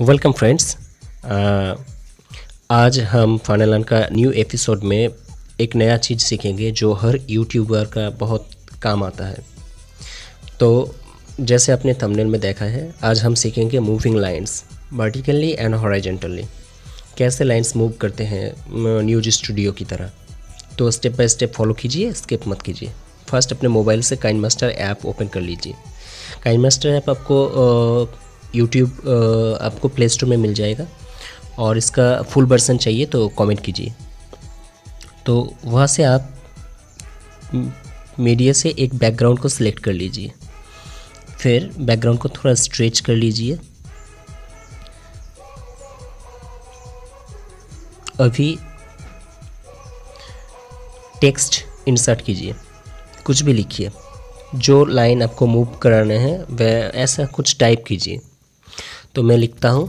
Welcome friends uh, आज हम final का न्यू एपिसोड में एक नया चीज़ सीखेंगे जो हर यूट्यूबर का बहुत काम आता है तो जैसे आपने थंबनेल में देखा है आज हम सीखेंगे moving lines vertically and horizontally कैसे लाइंस मूव करते हैं न्यूज स्टूडियो की तरह तो स्टेप बाय स्टेप फॉलो कीजिए स्किप मत कीजिए फर्स्ट अपने मोबाइल से काइन मास्टर ऐप ओपन कर लीजिए काइन मास्टर ऐप आपको यूट्यूब आपको प्ले स्टोर में मिल जाएगा और इसका फुल वर्सन चाहिए तो कमेंट कीजिए तो वहाँ से आप मीडिया से एक बैकग्राउंड को सिलेक्ट कर लीजिए फिर बैकग्राउंड को थोड़ा स्ट्रेच कर लीजिए अभी टेक्स्ट इंसर्ट कीजिए कुछ भी लिखिए जो लाइन आपको मूव कराना है वह ऐसा कुछ टाइप कीजिए तो मैं लिखता हूँ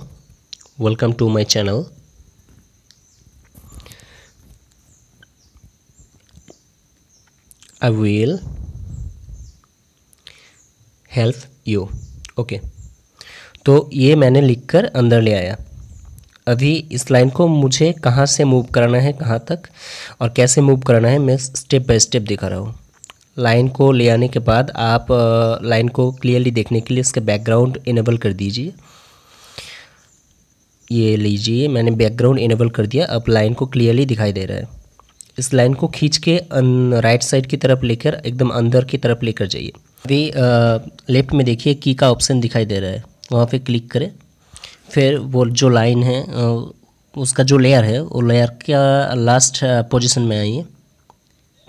welcome to my channel I will help you okay तो ये मैंने लिखकर अंदर ले आया अभी इस लाइन को मुझे कहाँ से मूव कराना है कहाँ तक और कैसे मूव कराना है मैं स्टेप बाय स्टेप दिखा रहा हूँ लाइन को ले आने के बाद आप लाइन को क्लियरली देखने के लिए इसका बैकग्राउंड इनेबल कर दीजिए ये लीजिए मैंने बैकग्राउंड इनेबल कर दिया अब लाइन को क्लियरली दिखाई दे रहा है इस लाइन को खींच के राइट साइड की तरफ लेकर एकदम अंदर की तरफ लेकर जाइए अभी लेफ्ट में देखिए की का ऑप्शन दिखाई दे रहा है वहाँ पे क्लिक करें फिर वो जो लाइन है उसका जो लेयर है वो लेयर का लास्ट पोजीशन में आइए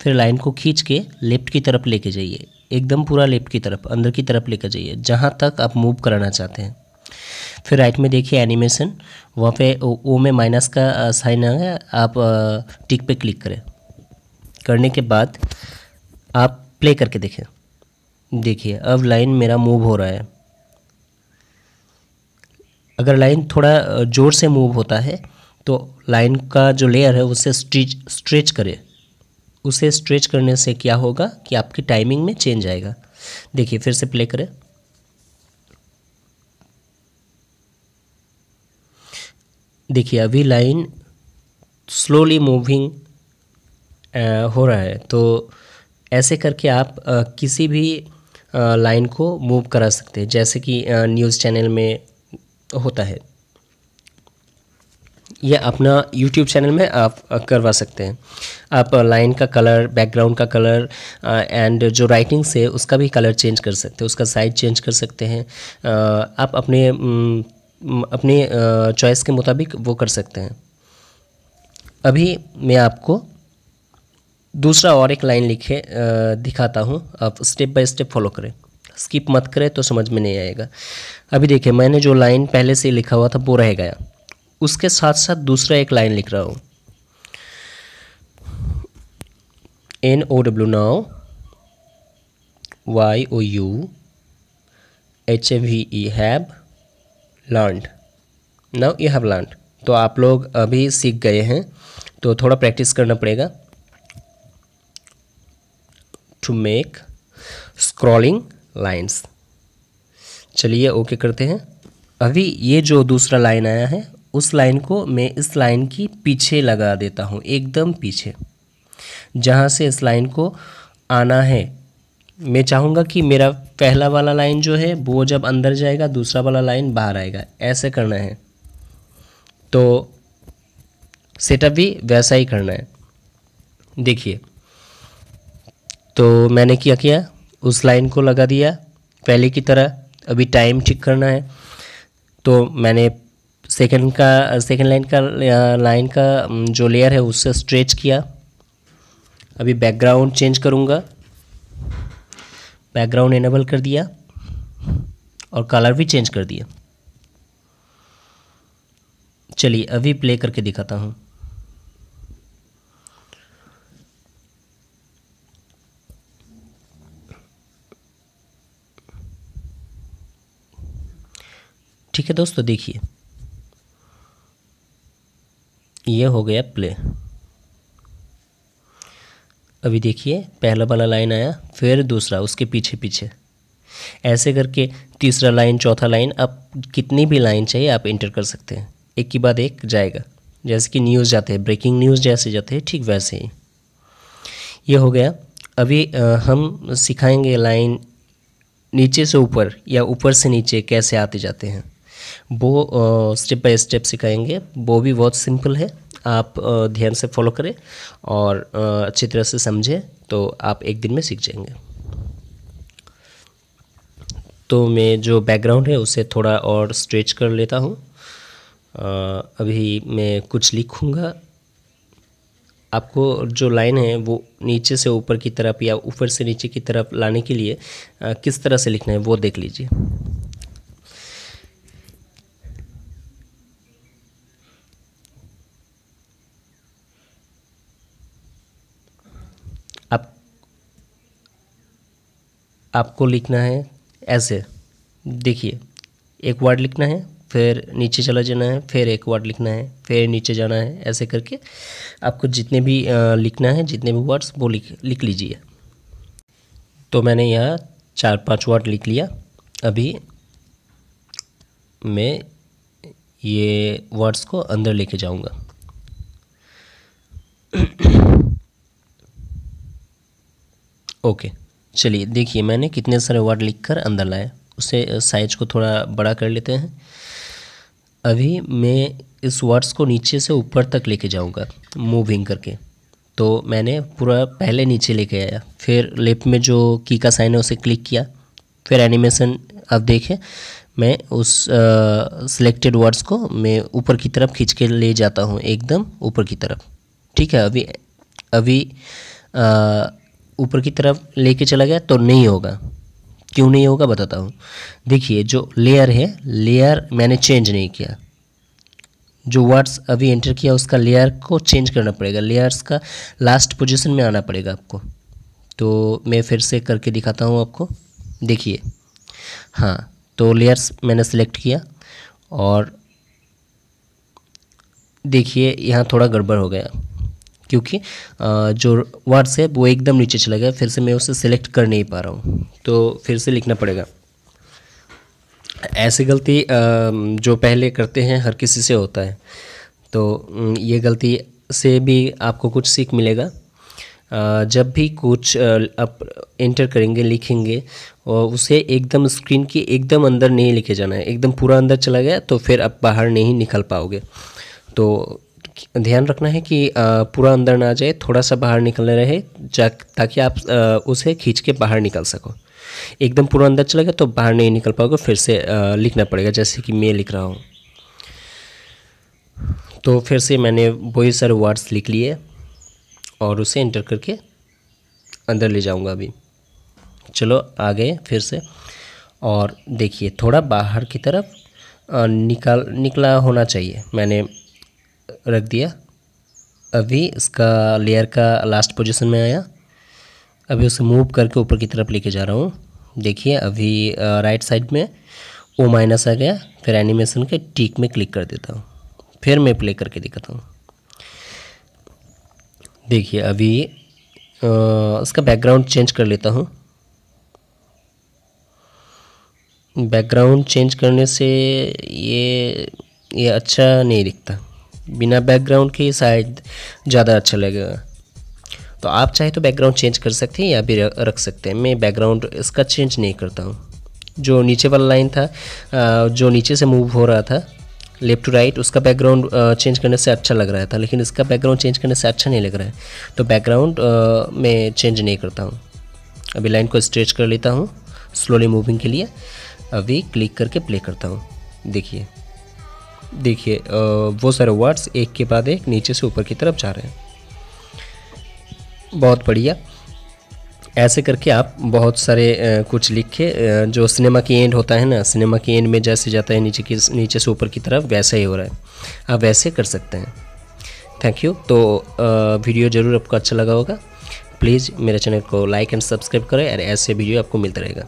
फिर लाइन को खींच के लेफ़्ट की तरफ लेके जाइए एकदम पूरा लेफ़्ट की तरफ अंदर की तरफ लेकर जाइए जहाँ तक आप मूव कराना चाहते हैं फिर राइट में देखिए एनिमेशन वहाँ पे ओ में माइनस का साइन गया आप टिक पे क्लिक करें करने के बाद आप प्ले करके देखें देखिए अब लाइन मेरा मूव हो रहा है अगर लाइन थोड़ा ज़ोर से मूव होता है तो लाइन का जो लेयर है उसे स्ट्रेच स्ट्रेच करें उसे स्ट्रेच करने से क्या होगा कि आपकी टाइमिंग में चेंज आएगा देखिए फिर से प्ले करें देखिए अभी लाइन स्लोली मूविंग हो रहा है तो ऐसे करके आप आ, किसी भी लाइन को मूव करा सकते हैं जैसे कि न्यूज़ चैनल में होता है यह अपना YouTube चैनल में आप करवा सकते हैं आप लाइन का कलर बैकग्राउंड का कलर एंड जो राइटिंग्स है उसका भी कलर चेंज कर सकते हैं उसका साइज चेंज कर सकते हैं आप अपने अपने चॉइस के मुताबिक वो कर सकते हैं अभी मैं आपको दूसरा और एक लाइन लिखे दिखाता हूँ आप स्टेप बाय स्टेप फॉलो करें स्किप मत करें तो समझ में नहीं आएगा अभी देखिए मैंने जो लाइन पहले से लिखा हुआ था वो रह गया उसके साथ साथ दूसरा एक लाइन लिख रहा हूँ N O W now Y O U H A V E have learned now you have learned तो आप लोग अभी सीख गए हैं तो थोड़ा प्रैक्टिस करना पड़ेगा टू मेक स्क्रॉलिंग लाइन्स चलिए ओके करते हैं अभी ये जो दूसरा लाइन आया है उस लाइन को मैं इस लाइन की पीछे लगा देता हूँ एकदम पीछे जहाँ से इस लाइन को आना है मैं चाहूँगा कि मेरा पहला वाला लाइन जो है वो जब अंदर जाएगा दूसरा वाला लाइन बाहर आएगा ऐसे करना है तो सेटअप भी वैसा ही करना है देखिए तो मैंने क्या किया उस लाइन को लगा दिया पहले की तरह अभी टाइम ठीक करना है तो मैंने सेकंड का सेकंड लाइन का लाइन का जो लेयर है उससे स्ट्रेच किया अभी बैकग्राउंड चेंज करूँगा बैकग्राउंड इनेबल कर दिया और कलर भी चेंज कर दिया चलिए अभी प्ले करके दिखाता हूँ ठीक है दोस्तों देखिए यह हो गया प्ले अभी देखिए पहला वाला लाइन आया फिर दूसरा उसके पीछे पीछे ऐसे करके तीसरा लाइन चौथा लाइन आप कितनी भी लाइन चाहिए आप इंटर कर सकते हैं एक के बाद एक जाएगा जैसे कि न्यूज़ जाते हैं ब्रेकिंग न्यूज़ जैसे जाते हैं ठीक वैसे ही ये हो गया अभी आ, हम सिखाएंगे लाइन नीचे से ऊपर या ऊपर से नीचे कैसे आते जाते हैं वो स्टेप बाय स्टेप सिखाएंगे वो भी बहुत सिंपल है आप ध्यान से फॉलो करें और अच्छी तरह से समझें तो आप एक दिन में सीख जाएंगे तो मैं जो बैकग्राउंड है उसे थोड़ा और स्ट्रेच कर लेता हूँ अभी मैं कुछ लिखूँगा आपको जो लाइन है वो नीचे से ऊपर की तरफ या ऊपर से नीचे की तरफ लाने के लिए किस तरह से लिखना है वो देख लीजिए आपको लिखना है ऐसे देखिए एक वर्ड लिखना है फिर नीचे चला जाना है फिर एक वर्ड लिखना है फिर नीचे जाना है ऐसे करके आपको जितने भी लिखना है जितने भी वर्ड्स वो लिख लिख लीजिए तो मैंने यहाँ चार पांच वर्ड लिख लिया अभी मैं ये वर्ड्स को अंदर लेके जाऊँगा ओके okay. चलिए देखिए मैंने कितने सारे वर्ड लिखकर अंदर लाए उसे साइज को थोड़ा बड़ा कर लेते हैं अभी मैं इस वर्ड्स को नीचे से ऊपर तक लेके जाऊंगा मूविंग करके तो मैंने पूरा पहले नीचे लेके आया फिर लेफ्ट में जो की का साइन है उसे क्लिक किया फिर एनिमेशन अब देखें मैं उस सिलेक्टेड वर्ड्स को मैं ऊपर की तरफ खींच के ले जाता हूँ एकदम ऊपर की तरफ ठीक है अभी अभी आ, ऊपर की तरफ लेके चला गया तो नहीं होगा क्यों नहीं होगा बताता हूँ देखिए जो लेयर है लेयर मैंने चेंज नहीं किया जो वर्ड्स अभी एंटर किया उसका लेयर को चेंज करना पड़ेगा लेयर्स का लास्ट पोजीशन में आना पड़ेगा आपको तो मैं फिर से करके दिखाता हूँ आपको देखिए हाँ तो लेयर्स मैंने सेलेक्ट किया और देखिए यहाँ थोड़ा गड़बड़ हो गया क्योंकि जो वर्ड्स है वो एकदम नीचे चला गया फिर से मैं उसे सिलेक्ट कर नहीं पा रहा हूँ तो फिर से लिखना पड़ेगा ऐसी गलती जो पहले करते हैं हर किसी से होता है तो ये गलती से भी आपको कुछ सीख मिलेगा जब भी कुछ आप इंटर करेंगे लिखेंगे और उसे एकदम स्क्रीन के एकदम अंदर नहीं लिखे जाना है एकदम पूरा अंदर चला गया तो फिर आप बाहर नहीं निकल पाओगे तो ध्यान रखना है कि पूरा अंदर ना जाए थोड़ा सा बाहर निकल रहे ताकि आप उसे खींच के बाहर निकल सको एकदम पूरा अंदर चला गया तो बाहर नहीं निकल पाओगे फिर से लिखना पड़ेगा जैसे कि मैं लिख रहा हूँ तो फिर से मैंने बहुत सारे वर्ड्स लिख लिए और उसे इंटर करके अंदर ले जाऊँगा अभी चलो आ गए फिर से और देखिए थोड़ा बाहर की तरफ निकाल निकला होना चाहिए मैंने रख दिया अभी इसका लेयर का लास्ट पोजीशन में आया अभी उसे मूव करके ऊपर की तरफ लेके जा रहा हूँ देखिए अभी राइट साइड में ओ माइनस आ गया फिर एनिमेशन के टीक में क्लिक कर देता हूँ फिर मैं प्ले करके दिखाता हूँ देखिए अभी इसका बैकग्राउंड चेंज कर लेता हूँ बैकग्राउंड चेंज करने से ये ये अच्छा नहीं दिखता बिना बैकग्राउंड के शायद ज़्यादा अच्छा लगेगा तो आप चाहे तो बैकग्राउंड चेंज कर सकते हैं या भी रख सकते हैं मैं बैकग्राउंड इसका चेंज नहीं करता हूँ जो नीचे वाला लाइन था जो नीचे से मूव हो रहा था लेफ़्ट टू राइट उसका बैकग्राउंड चेंज करने से अच्छा लग रहा था लेकिन इसका बैकग्राउंड चेंज करने से अच्छा नहीं लग रहा है तो बैकग्राउंड मैं चेंज नहीं करता हूँ अभी लाइन को स्ट्रेच कर लेता हूँ स्लोली मूविंग के लिए अभी क्लिक करके प्ले करता हूँ देखिए देखिए वो सारे वर्ड्स एक के बाद एक नीचे से ऊपर की तरफ जा रहे हैं बहुत बढ़िया ऐसे करके आप बहुत सारे कुछ लिख के जो सिनेमा की एंड होता है ना सिनेमा की एंड में जैसे जाता है नीचे की नीचे से ऊपर की तरफ वैसा ही हो रहा है आप वैसे कर सकते हैं थैंक यू तो वीडियो ज़रूर आपको अच्छा लगा होगा प्लीज़ मेरे चैनल को लाइक एंड सब्सक्राइब करें और ऐसे वीडियो आपको मिलता रहेगा